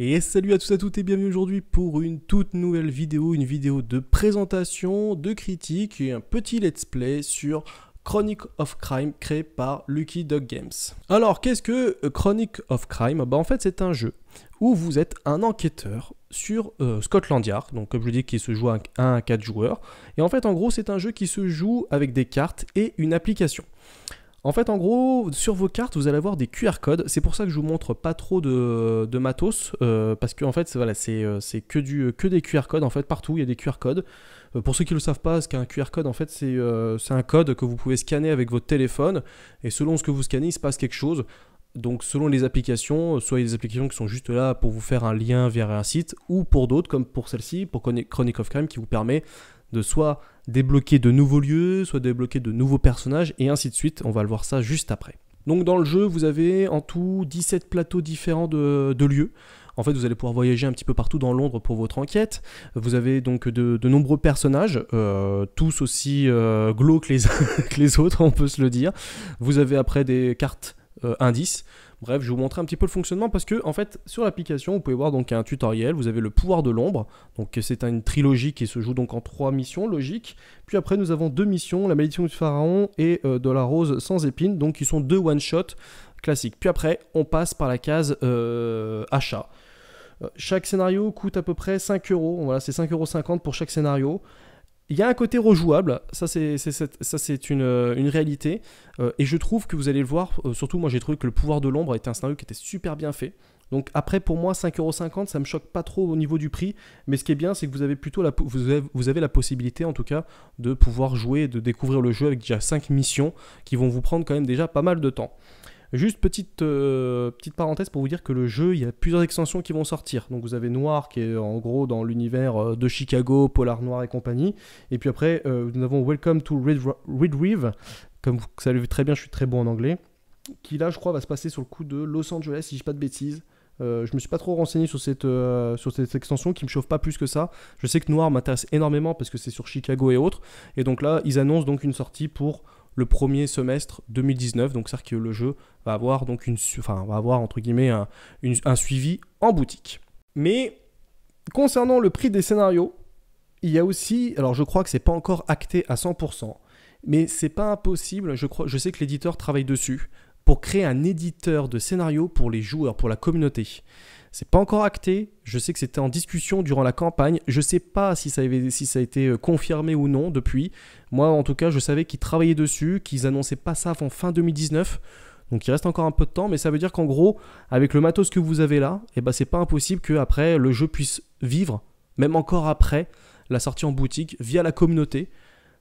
Et salut à tous et à toutes et bienvenue aujourd'hui pour une toute nouvelle vidéo, une vidéo de présentation, de critique et un petit let's play sur Chronic of Crime créé par Lucky Dog Games. Alors qu'est-ce que euh, Chronic of Crime Bah en fait c'est un jeu où vous êtes un enquêteur sur euh, Scotland Yard, donc comme je dis qui se joue à 1 à 4 joueurs. Et en fait en gros c'est un jeu qui se joue avec des cartes et une application. En fait, en gros, sur vos cartes, vous allez avoir des QR codes. C'est pour ça que je vous montre pas trop de, matos, euh, parce que en fait, voilà, c'est euh, que, que des QR codes. En fait, partout, il y a des QR codes. Euh, pour ceux qui ne le savent pas, ce qu'un QR code, en fait, c'est un code que vous pouvez scanner avec votre téléphone, et selon ce que vous scannez, il se passe quelque chose. Donc selon les applications, soit il y a des applications qui sont juste là pour vous faire un lien vers un site, ou pour d'autres, comme pour celle-ci, pour Chronic of Crime, qui vous permet de soit débloquer de nouveaux lieux, soit débloquer de nouveaux personnages, et ainsi de suite. On va le voir ça juste après. Donc dans le jeu, vous avez en tout 17 plateaux différents de, lieux. En fait, vous allez pouvoir voyager un petit peu partout dans Londres pour votre enquête. Vous avez donc de, nombreux personnages, euh, tous aussi euh, glauques les, que les autres, on peut se le dire. Vous avez après des cartes euh, indices. Bref, je vais vous montrer un petit peu le fonctionnement parce que en fait sur l'application, vous pouvez voir donc un tutoriel, vous avez le pouvoir de l'ombre. Donc c'est une trilogie qui se joue donc en trois missions logiques, Puis après nous avons deux missions, la malédiction du pharaon et euh, de la rose sans épines, donc qui sont deux one shot classiques. Puis après, on passe par la case euh, achat. Euh, chaque scénario coûte à peu près 5 euros. Voilà, c'est 5,50 euros pour chaque scénario. Il y a un côté rejouable, ça c'est euh, une, réalité, euh, et je trouve que vous allez le voir, euh, surtout moi j'ai trouvé que le pouvoir de l'ombre était un scénario qui était super bien fait. Donc après pour moi 5,50€ ça me choque pas trop au niveau du prix, mais ce qui est bien c'est que vous avez plutôt la, vous avez la possibilité en tout cas de pouvoir jouer, de découvrir le jeu avec déjà 5 missions qui vont vous prendre quand même déjà pas mal de temps. Juste petite, euh, petite parenthèse pour vous dire que le jeu, il y a plusieurs extensions qui vont sortir. Donc vous avez Noir qui est en gros dans l'univers euh, de Chicago, Polar Noir et compagnie. Et puis après, euh, nous avons Welcome to Red, Comme vous savez très bien, je suis très bon en anglais. Qui là, je crois, va se passer sur le coup de Los Angeles, si je dis pas de bêtises. Je ne me suis pas trop renseigné sur cette, sur cette extension qui me chauffe pas plus que ça. Je sais que Noir m'intéresse énormément parce que c'est sur Chicago et autres. Et donc là, ils annoncent donc une sortie pour le premier semestre 2019. Donc, c'est-à-dire que le jeu va avoir, donc une, enfin, va avoir entre guillemets un, suivi en boutique. Mais concernant le prix des scénarios, il y a aussi, alors je crois que c'est pas encore acté à 100%, mais c'est pas impossible. Je, crois, je sais que l'éditeur travaille dessus pour créer un éditeur de scénarios pour les joueurs, pour la communauté. C'est pas encore acté. Je sais que c'était en discussion durant la campagne. Je sais pas si ça, avait, si ça a été euh, confirmé ou non depuis. Moi, en tout cas, je savais qu'ils travaillaient dessus, qu'ils annonçaient pas ça avant fin 2019. Donc il reste encore un peu de temps, mais ça veut dire qu'en gros, avec le matos que vous avez là, eh ben, c'est pas impossible que après le jeu puisse vivre, même encore après la sortie en boutique, via la communauté.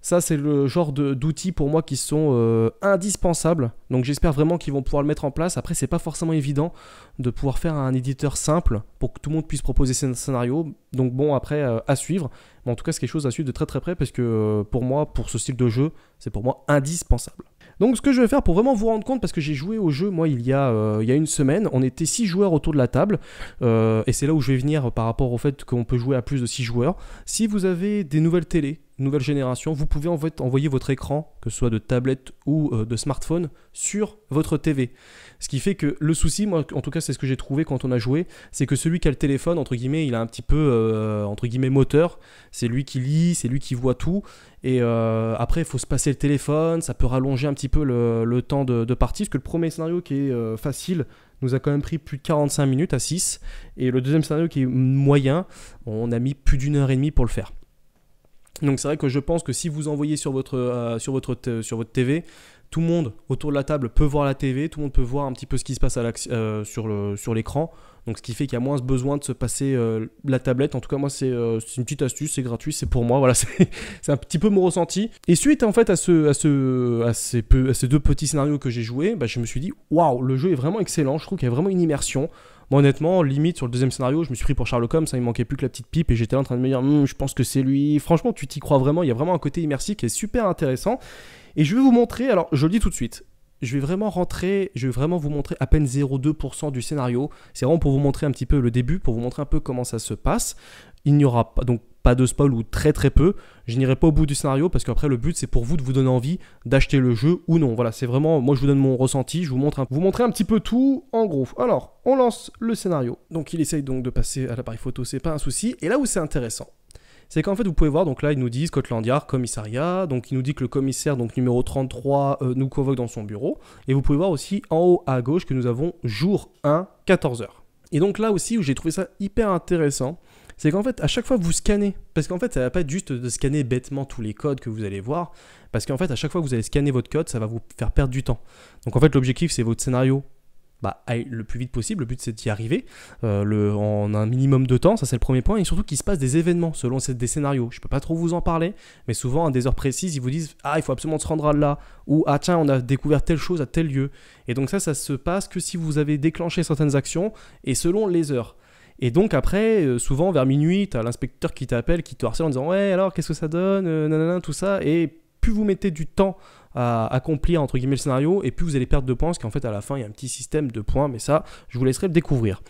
Ça, c'est le genre d'outils pour moi qui sont euh, indispensables. Donc j'espère vraiment qu'ils vont pouvoir le mettre en place. Après, c'est pas forcément évident de pouvoir faire un éditeur simple pour que tout le monde puisse proposer ses scénarios. Donc bon, après, euh, à suivre. Mais en tout cas, c'est quelque chose à suivre de très très près parce que euh, pour moi, pour ce style de jeu, c'est pour moi indispensable. Donc ce que je vais faire pour vraiment vous rendre compte, parce que j'ai joué au jeu moi il y a, il une semaine, on était 6 joueurs autour de la table, et c'est là où je vais venir par rapport au fait qu'on peut jouer à plus de 6 joueurs. Si vous avez des nouvelles télés, nouvelle génération, vous pouvez envoyer votre écran, que ce soit de tablette ou euh, de smartphone, sur votre TV. Ce qui fait que le souci, moi en tout cas c'est ce que j'ai trouvé quand on a joué, c'est que celui qui a le téléphone, entre guillemets, il a un petit peu, euh, entre guillemets, moteur, c'est lui qui lit, c'est lui qui voit tout, et euh, après il faut se passer le téléphone, ça peut rallonger un petit peu le, temps de, de, partie, parce que le premier scénario qui est facile, nous a quand même pris plus de 45 minutes à 6, et le deuxième scénario qui est moyen, on a mis plus d'une heure et demie pour le faire. Donc c'est vrai que je pense que si vous envoyez sur votre, euh, sur votre, euh, sur votre TV, tout le monde autour de la table peut voir la TV, tout le monde peut voir un petit peu ce qui se passe à euh, sur l'écran. donc ce qui fait qu'il y a moins besoin de se passer la tablette. En tout cas, moi, c'est une petite astuce, c'est gratuit, c'est pour moi. Voilà, c'est un petit peu mon ressenti. Et suite en fait à, ce, à, ce, ces, deux petits scénarios que j'ai joués, bah, je me suis dit, waouh, le jeu est vraiment excellent. Je trouve qu'il y a vraiment une immersion. Moi, honnêtement, limite, sur le deuxième scénario, je me suis pris pour Sherlock Holmes, ça, hein, il manquait plus que la petite pipe, et j'étais là en train de me dire, hum, je pense que c'est lui. Franchement, tu t'y crois vraiment, il y a vraiment un côté immersif qui est super intéressant. Et je vais vous montrer, alors, je le dis tout de suite, je vais vraiment rentrer, je vais vraiment vous montrer à peine 0,2% du scénario. C'est vraiment pour vous montrer un petit peu le début, pour vous montrer un peu comment ça se passe. Il n'y aura pas, donc pas de spoil ou très très peu. Je n'irai pas au bout du scénario parce qu'après le but c'est pour vous de vous donner envie d'acheter le jeu ou non. Voilà, c'est vraiment moi je vous donne mon ressenti, je vous montre un, vous montrer un petit peu tout en gros. Alors, on lance le scénario. Donc il essaye donc de passer à l'appareil photo, c'est pas un souci. Et là où c'est intéressant, c'est qu'en fait vous pouvez voir donc là ils nous disent Scotland Yard commissariat donc il nous dit que le commissaire donc numéro 33 euh, nous convoque dans son bureau et vous pouvez voir aussi en haut à gauche que nous avons jour 1 14h. Et donc là aussi où j'ai trouvé ça hyper intéressant, c'est qu'en fait, à chaque fois que vous scannez, parce qu'en fait, ça va pas être juste de scanner bêtement tous les codes que vous allez voir, parce qu'en fait, à chaque fois que vous allez scanner votre code, ça va vous faire perdre du temps. Donc en fait, l'objectif, c'est votre scénario bah, le plus vite possible. Le but, c'est d'y arriver euh, le, en un minimum de temps. Ça, c'est le premier point. Et surtout qu'il se passe des événements selon des scénarios. Je peux pas trop vous en parler, mais souvent, à des heures précises, ils vous disent Ah, il faut absolument se rendre là. Ou Ah, tiens, on a découvert telle chose à tel lieu. Et donc, ça, ça se passe que si vous avez déclenché certaines actions et selon les heures. Et donc après, euh, souvent vers minuit, t'as l'inspecteur qui t'appelle, qui te harcèle en disant ouais alors qu'est-ce que ça donne, euh, tout ça. Et plus vous mettez du temps à accomplir entre guillemets le scénario et plus vous allez perdre de points parce qu'en fait à la fin il y a un petit système de points mais ça je vous laisserai le découvrir.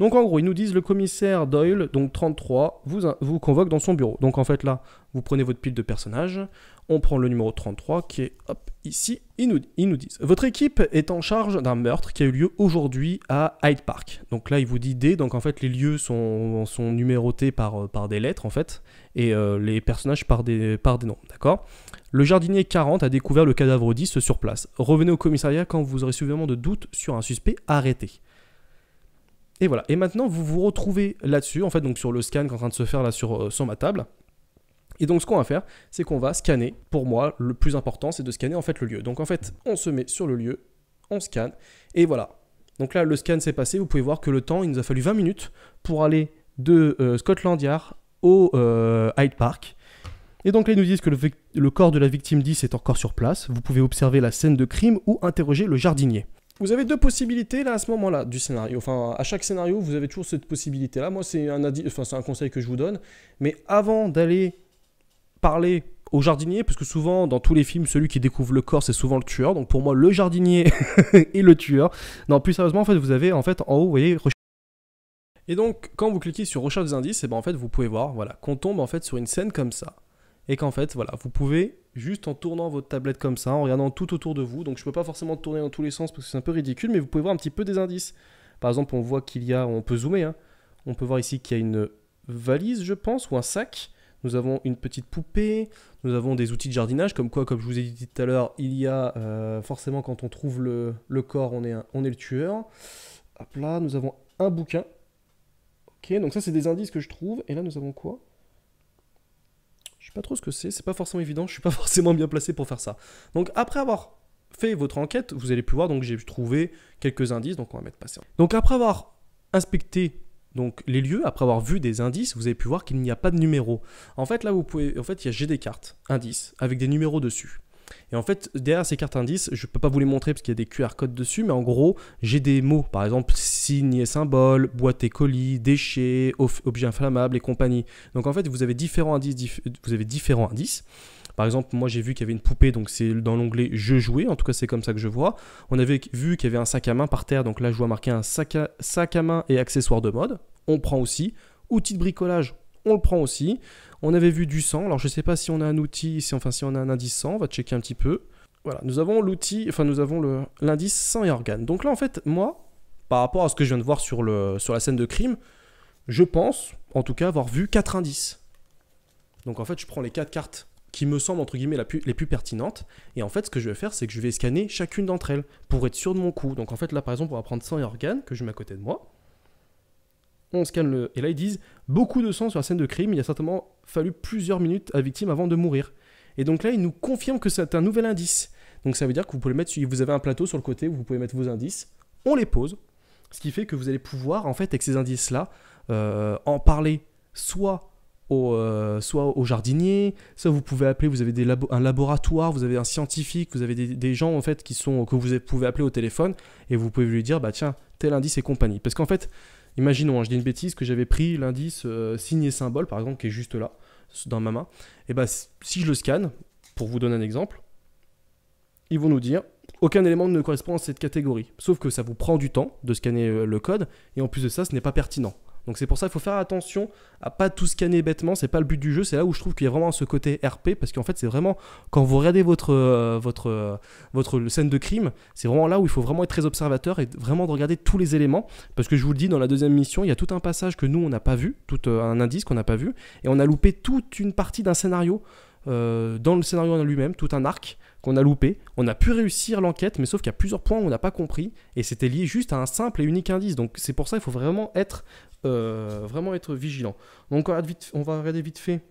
Donc en gros ils nous disent le commissaire Doyle donc 33 vous, vous convoque dans son bureau. Donc en fait là vous prenez votre pile de personnages, on prend le numéro 33 qui est hop, ici, ils nous, ils nous disent. Votre équipe est en charge d'un meurtre qui a eu lieu aujourd'hui à Hyde Park. Donc là, il vous dit D, donc en fait, les lieux sont, numérotés par, euh, par des lettres, en fait, et euh, les personnages par des, par des noms, d'accord le jardinier 40 a découvert le cadavre 10 sur place. Revenez au commissariat quand vous aurez suffisamment de doutes sur un suspect arrêté. Et voilà. Et maintenant, vous vous retrouvez là-dessus, en fait, donc sur le scan qui est en train de se faire là sur, euh, sur ma table. Et donc ce qu'on va faire, c'est qu'on va scanner. Pour moi, le plus important, c'est de scanner en fait le lieu. Donc en fait, on se met sur le lieu, on scanne, et voilà. Donc là, le scan s'est passé. Vous pouvez voir que le temps, il nous a fallu 20 minutes pour aller de euh, Scotland Yard au euh, Hyde Park. Et donc là, ils nous disent que le, corps de la victime 10 est encore sur place. Vous pouvez observer la scène de crime ou interroger le jardinier. Vous avez deux possibilités là à ce moment-là du scénario. Enfin, à chaque scénario, vous avez toujours cette possibilité-là. Moi, c'est un conseil que je vous donne. Mais avant d'aller parler au jardinier, parce que souvent dans tous les films, celui qui découvre le corps, c'est souvent le tueur. Donc pour moi, le jardinier est le tueur. Non, plus sérieusement, en fait, vous avez en fait en haut, vous voyez, et donc quand vous cliquez sur recherche des indices, et eh ben en fait vous pouvez voir, voilà, qu'on tombe en fait sur une scène comme ça, et qu'en fait, voilà, vous pouvez juste en tournant votre tablette comme ça, en regardant tout autour de vous. Donc je peux pas forcément tourner dans tous les sens parce que c'est un peu ridicule, mais vous pouvez voir un petit peu des indices. Par exemple, on voit qu'il y a, on peut zoomer, hein. on peut voir ici qu'il y a une valise, je pense, ou un sac nous avons une petite poupée, nous avons des outils de jardinage, comme quoi, comme je vous ai dit tout à l'heure, il y a euh, forcément quand on trouve le, corps, on est, on est le tueur. Hop là, nous avons un bouquin. Ok, donc ça c'est des indices que je trouve. Et là nous avons quoi Je sais pas trop ce que c'est, c'est pas forcément évident, je suis pas forcément bien placé pour faire ça. Donc après avoir fait votre enquête, vous allez pouvoir voir, donc j'ai trouvé quelques indices, donc on va mettre passer. Donc après avoir inspecté donc les lieux, après avoir vu des indices, vous avez pu voir qu'il n'y a pas de numéro. En fait, là, vous pouvez, en fait, il y a j'ai des cartes indices avec des numéros dessus. Et en fait, derrière ces cartes indices, je ne peux pas vous les montrer parce qu'il y a des QR codes dessus, mais en gros, j'ai des mots, par exemple signes et symboles, boîte et colis, déchets, objets inflammables et compagnie. Donc en fait, vous avez différents indices, vous avez différents indices par exemple, moi j'ai vu qu'il y avait une poupée, donc c'est dans l'onglet Je jouais, en tout cas c'est comme ça que je vois. On avait vu qu'il y avait un sac à main par terre, donc là je vois marqué un sac à, sac à main et accessoires de mode, on prend aussi. Outil de bricolage, on le prend aussi. On avait vu du sang, alors je ne sais pas si on a un outil, si, enfin si on a un indice sang. on va checker un petit peu. Voilà, nous avons l'outil, enfin nous avons l'indice sang et organes. Donc là en fait, moi, par rapport à ce que je viens de voir sur, le, sur la scène de crime, je pense, en tout cas, avoir vu 4 indices. Donc en fait, je prends les 4 cartes qui me semblent entre guillemets les plus pertinentes. Et en fait, ce que je vais faire, c'est que je vais scanner chacune d'entre elles pour être sûr de mon coup. Donc en fait, là par exemple, on va prendre sang et organes que je mets à côté de moi. On scanne le. Et là, ils disent beaucoup de sang sur la scène de crime. Il a certainement fallu plusieurs minutes à victime avant de mourir. Et donc là, ils nous confirment que c'est un nouvel indice. Donc ça veut dire que vous pouvez mettre, si vous avez un plateau sur le côté où vous pouvez mettre vos indices, on les pose, ce qui fait que vous allez pouvoir, en fait, avec ces indices-là, euh, en parler soit euh, soit au jardinier, soit vous pouvez appeler, vous avez des un laboratoire, vous avez un scientifique, vous avez des, gens en fait qui sont, que vous pouvez appeler au téléphone et vous pouvez lui dire bah tiens, tel indice et compagnie. Parce qu'en fait, imaginons, hein, je dis une bêtise, que j'avais pris l'indice euh, signe symbole par exemple qui est juste là dans ma main, et eh bah si je le scanne, pour vous donner un exemple, ils vont nous dire aucun élément ne correspond à cette catégorie. Sauf que ça vous prend du temps de scanner euh, le code, et en plus de ça, ce n'est pas pertinent. Donc c'est pour ça qu'il faut faire attention à pas tout scanner bêtement, c'est pas le but du jeu, c'est là où je trouve qu'il y a vraiment ce côté RP, parce qu'en fait c'est vraiment, quand vous regardez votre, euh, votre, euh, votre scène de crime, c'est vraiment là où il faut vraiment être très observateur et vraiment regarder tous les éléments, parce que je vous le dis, dans la deuxième mission, il y a tout un passage que nous on n'a pas vu, tout euh, un indice qu'on n'a pas vu, et on a loupé toute une partie d'un scénario, dans le scénario en lui-même, tout un arc, qu'on a loupé. On a pu réussir l'enquête, mais sauf qu'il y a plusieurs points où on n'a pas compris, et c'était lié juste à un simple et unique indice. Donc c'est pour ça qu'il faut vraiment être, euh, vraiment être vigilant. Donc on va, vite, on va regarder vite fait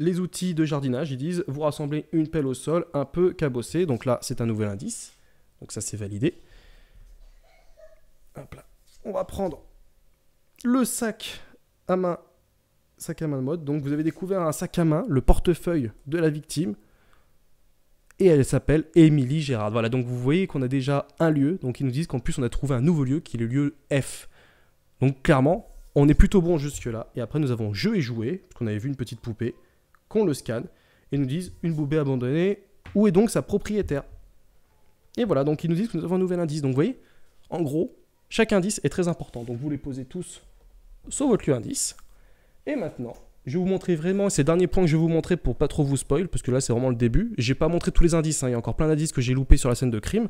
les outils de jardinage. Ils disent vous rassemblez une pelle au sol un peu cabossée. Donc là, c'est un nouvel indice. Donc ça, c'est validé. On va prendre le sac à main, sac à main de mode. Donc vous avez découvert un sac à main, le portefeuille de la victime et elle s'appelle Émilie Gérard. Voilà, donc vous voyez qu'on a déjà un lieu, donc ils nous disent qu'en plus on a trouvé un nouveau lieu qui est le lieu F. Donc clairement, on est plutôt bon jusque-là. Et après, nous avons jeu et joué », parce qu'on avait vu une petite poupée, qu'on le scanne, et nous disent une poupée abandonnée, où est donc sa propriétaire Et voilà, donc ils nous disent que nous avons un nouvel indice. Donc vous voyez, en gros, chaque indice est très important. Donc vous les posez tous sur votre lieu indice. Et maintenant, je vais vous montrer vraiment ces derniers points que je vais vous montrer pour pas trop vous spoil, parce que là c'est vraiment le début. J'ai pas montré tous les indices, hein. il y a encore plein d'indices que j'ai loupés sur la scène de crime.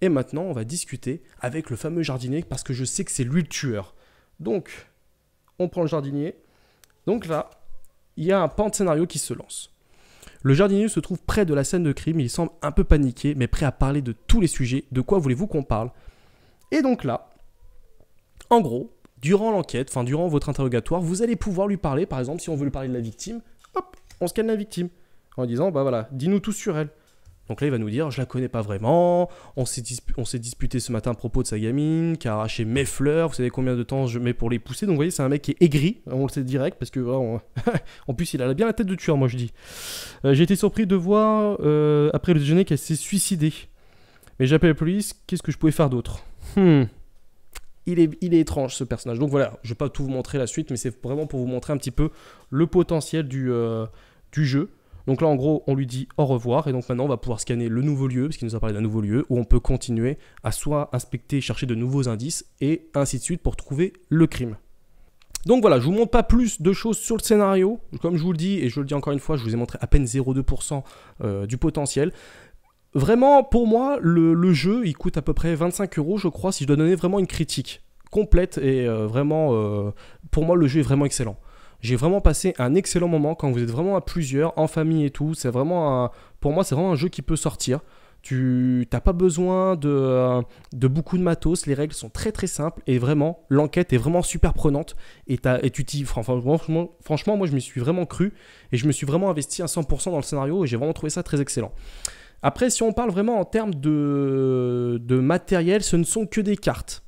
Et maintenant, on va discuter avec le fameux jardinier, parce que je sais que c'est lui le tueur. Donc, on prend le jardinier. Donc là, il y a un pan de scénario qui se lance. Le jardinier se trouve près de la scène de crime, il semble un peu paniqué, mais prêt à parler de tous les sujets. De quoi voulez-vous qu'on parle Et donc là, en gros, durant l'enquête, enfin durant votre interrogatoire, vous allez pouvoir lui parler, par exemple, si on veut lui parler de la victime, hop, on scanne la victime, en disant, bah voilà, dis-nous tout sur elle. Donc là, il va nous dire, je la connais pas vraiment, on s'est, disputé ce matin à propos de sa gamine, qui a arraché mes fleurs, vous savez combien de temps je mets pour les pousser. Donc vous voyez, c'est un mec qui est aigri, on le sait direct, parce que en plus, il a bien la tête de tueur, moi je dis. Euh, j'ai été surpris de voir, euh, après le déjeuner, qu'elle s'est suicidée. Mais j'appelle la police, qu'est-ce que je pouvais faire d'autre hmm il est, étrange ce personnage. Donc voilà, je ne vais pas tout vous montrer la suite, mais c'est vraiment pour vous montrer un petit peu le potentiel euh, du, jeu. Donc là, en gros, on lui dit au revoir, et donc maintenant, on va pouvoir scanner le nouveau lieu, parce qu'il nous a parlé d'un nouveau lieu, où on peut continuer à soit inspecter, chercher de nouveaux indices, et ainsi de suite pour trouver le crime. Donc voilà, je vous montre pas plus de choses sur le scénario. Comme je vous le dis, et je le dis encore une fois, je vous ai montré à peine 0,2% euh, du potentiel. Vraiment, pour moi, le, jeu, il coûte à peu près 25 euros, je crois, si je dois donner vraiment une critique complète et euh, vraiment, euh, pour moi, le jeu est vraiment excellent. J'ai vraiment passé un excellent moment quand vous êtes vraiment à plusieurs, en famille et tout. C'est vraiment, pour moi, c'est vraiment un jeu qui peut sortir. Tu n'as pas besoin euh, de, beaucoup de matos, les règles sont très très simples et vraiment, l'enquête est vraiment super prenante. Et, tu t'y. Franchement, franchement, moi je me suis vraiment cru et je me suis vraiment investi à 100% dans le scénario et j'ai vraiment trouvé ça très excellent. Après, si on parle vraiment en termes de, matériel, ce ne sont que des cartes.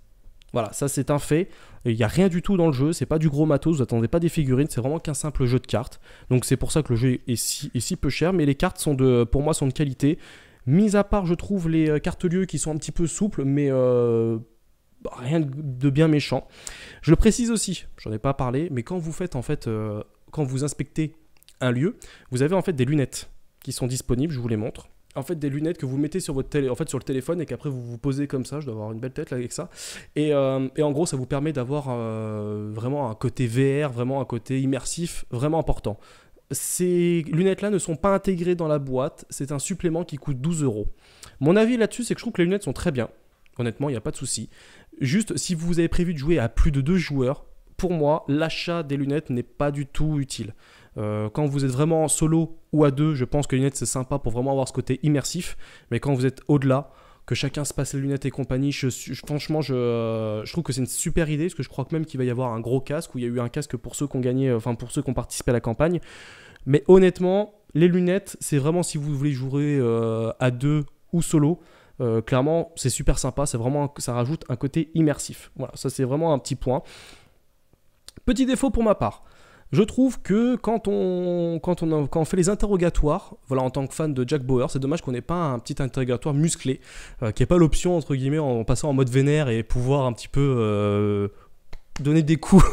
Voilà, ça c'est un fait. Il n'y a rien du tout dans le jeu, c'est pas du gros matos, vous attendez pas des figurines, c'est vraiment qu'un simple jeu de cartes. Donc c'est pour ça que le jeu est si, peu cher, mais les cartes sont de, pour moi sont de qualité. Mis à part, je trouve, les euh, cartes lieux qui sont un petit peu souples, mais euh, bah, rien de bien méchant. Je le précise aussi, j'en ai pas parlé, mais quand vous faites en fait, euh, quand vous inspectez un lieu, vous avez en fait des lunettes qui sont disponibles, je vous les montre en fait des lunettes que vous mettez sur votre télé, en fait sur le téléphone et qu'après vous vous posez comme ça. Je dois avoir une belle tête avec ça. Euh, et, en gros, ça vous permet d'avoir euh, vraiment un côté VR, vraiment un côté immersif, vraiment important. Ces lunettes-là ne sont pas intégrées dans la boîte. C'est un supplément qui coûte 12 euros. Mon avis là-dessus, c'est que je trouve que les lunettes sont très bien. Honnêtement, il n'y a pas de souci. Juste, si vous avez prévu de jouer à plus de deux joueurs, pour moi, l'achat des lunettes n'est pas du tout utile. Euh, quand vous êtes vraiment en solo ou à deux, je pense que les lunettes c'est sympa pour vraiment avoir ce côté immersif. Mais quand vous êtes au-delà, que chacun se passe les lunettes et compagnie, je, franchement, euh, je, trouve que c'est une super idée parce que je crois que même qu'il va y avoir un gros casque où il y a eu un casque pour ceux qui ont gagné, enfin pour ceux qui ont participé à la campagne. Mais honnêtement, les lunettes, c'est vraiment si vous voulez jouer euh, à deux ou solo. clairement, c'est super sympa, c'est vraiment ça rajoute un côté immersif. Voilà, ça c'est vraiment un petit point. Petit défaut pour ma part, je trouve que quand on, quand on, fait les interrogatoires, voilà, en tant que fan de Jack Bauer, c'est dommage qu'on n'ait pas un petit interrogatoire musclé, qu'il euh, qui ait pas l'option, entre guillemets, en, passant en mode vénère et pouvoir un petit peu... Euh, donner des coups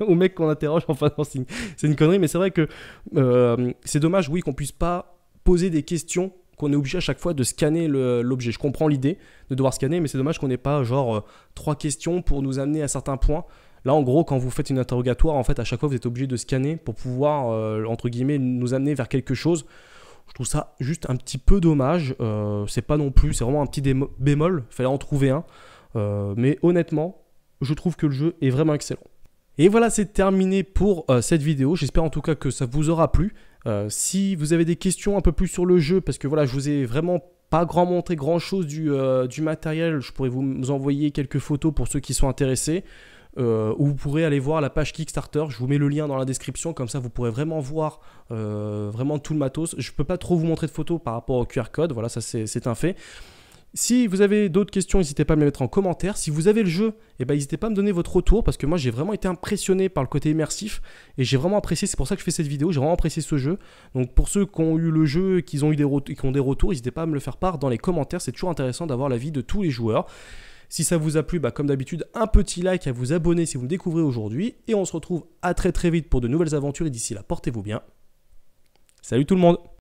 au mec qu'on interroge en enfin non c'est une, connerie mais c'est vrai que euh, c'est dommage oui qu'on puisse pas poser des questions qu'on est obligé à chaque fois de scanner l'objet. Je comprends l'idée de devoir scanner, mais c'est dommage qu'on n'ait pas genre trois questions pour nous amener à certains points Là, en gros, quand vous faites une interrogatoire, en fait, à chaque fois, vous êtes obligé de scanner pour pouvoir, euh, entre guillemets, nous amener vers quelque chose. Je trouve ça juste un petit peu dommage. Euh, c'est pas non plus, c'est vraiment un petit bémol. Il Fallait en trouver un. Euh, mais honnêtement, je trouve que le jeu est vraiment excellent. Et voilà, c'est terminé pour cette vidéo. J'espère en tout cas que ça vous aura plu. si vous avez des questions un peu plus sur le jeu, parce que voilà, je vous ai vraiment pas grand montré grand chose du matériel, je pourrais vous envoyer quelques photos pour ceux qui sont intéressés. Euh, où vous pourrez aller voir la page Kickstarter. Je vous mets le lien dans la description, comme ça vous pourrez vraiment voir euh, vraiment tout le matos. Je ne peux pas trop vous montrer de photos par rapport au QR code, voilà, ça c'est un fait. Si vous avez d'autres questions, n'hésitez pas à me les mettre en commentaire. Si vous avez le jeu, eh ben, n'hésitez pas à me donner votre retour parce que moi j'ai vraiment été impressionné par le côté immersif et j'ai vraiment apprécié, c'est pour ça que je fais cette vidéo, j'ai vraiment apprécié ce jeu. Donc pour ceux qui ont eu le jeu et qui ont eu des, qui ont des retours, n'hésitez pas à me le faire part dans les commentaires, c'est toujours intéressant d'avoir l'avis de tous les joueurs. Si ça vous a plu, bah, comme d'habitude, un petit like à vous abonner si vous me découvrez aujourd'hui. Et on se retrouve à très très vite pour de nouvelles aventures. Et d'ici là, portez-vous bien. Salut tout le monde